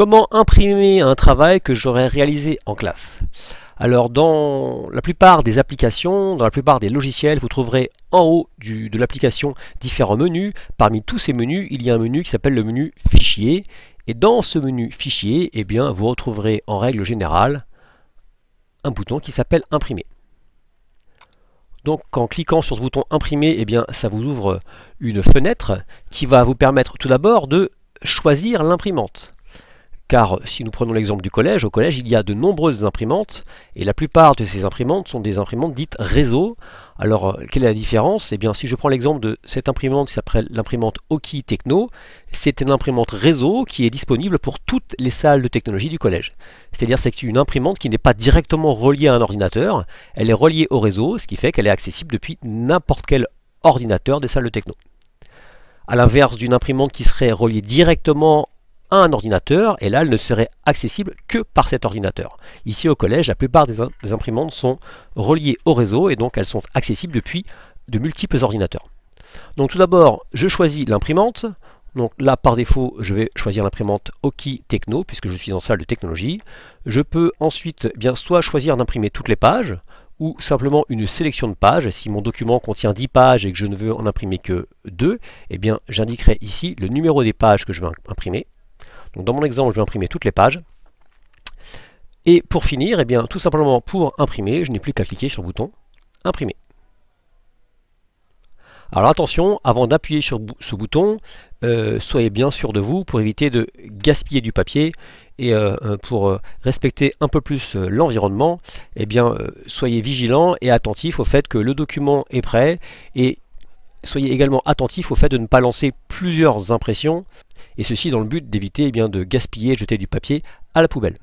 Comment imprimer un travail que j'aurais réalisé en classe Alors dans la plupart des applications, dans la plupart des logiciels, vous trouverez en haut de l'application différents menus. Parmi tous ces menus, il y a un menu qui s'appelle le menu fichier. Et dans ce menu fichier, eh bien, vous retrouverez en règle générale un bouton qui s'appelle imprimer. Donc en cliquant sur ce bouton imprimer, eh bien, ça vous ouvre une fenêtre qui va vous permettre tout d'abord de choisir l'imprimante. Car euh, si nous prenons l'exemple du collège, au collège il y a de nombreuses imprimantes et la plupart de ces imprimantes sont des imprimantes dites réseau. Alors euh, quelle est la différence Eh bien si je prends l'exemple de cette imprimante qui s'appelle l'imprimante Oki Techno, c'est une imprimante réseau qui est disponible pour toutes les salles de technologie du collège. C'est-à-dire c'est une imprimante qui n'est pas directement reliée à un ordinateur, elle est reliée au réseau, ce qui fait qu'elle est accessible depuis n'importe quel ordinateur des salles de techno. A l'inverse d'une imprimante qui serait reliée directement un ordinateur et là elle ne serait accessible que par cet ordinateur. Ici au collège, la plupart des, imprimantes sont reliées au réseau et donc elles sont accessibles depuis de multiples ordinateurs. Donc tout d'abord, je choisis l'imprimante. Donc là, par défaut, je vais choisir l'imprimante Oki Techno, puisque je suis en salle de technologie. Je peux ensuite eh bien soit choisir d'imprimer toutes les pages, ou simplement une sélection de pages. Si mon document contient 10 pages et que je ne veux en imprimer que 2, eh bien j'indiquerai ici le numéro des pages que je veux imprimer dans mon exemple, je vais imprimer toutes les pages. Et pour finir, eh bien, tout simplement pour imprimer, je n'ai plus qu'à cliquer sur le bouton Imprimer. Alors attention, avant d'appuyer sur ce bouton, euh, soyez bien sûr de vous pour éviter de gaspiller du papier et euh, pour euh, respecter un peu plus l'environnement, eh bien, soyez vigilant et attentif au fait que le document est prêt et Soyez également attentif au fait de ne pas lancer plusieurs impressions, et ceci dans le but d'éviter eh de gaspiller et de jeter du papier à la poubelle.